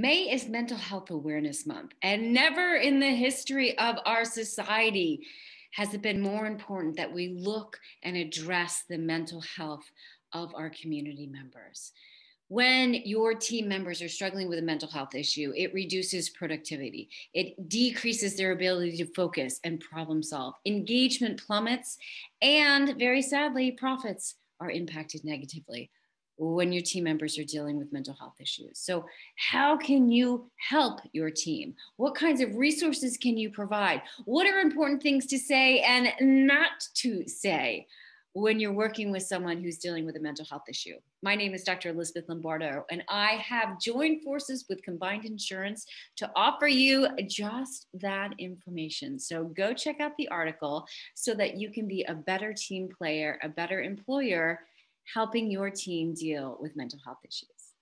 May is Mental Health Awareness Month, and never in the history of our society has it been more important that we look and address the mental health of our community members. When your team members are struggling with a mental health issue, it reduces productivity. It decreases their ability to focus and problem solve. Engagement plummets, and very sadly, profits are impacted negatively when your team members are dealing with mental health issues. So, how can you help your team? What kinds of resources can you provide? What are important things to say and not to say when you're working with someone who's dealing with a mental health issue? My name is Dr. Elizabeth Lombardo, and I have joined forces with Combined Insurance to offer you just that information. So, go check out the article so that you can be a better team player, a better employer helping your team deal with mental health issues?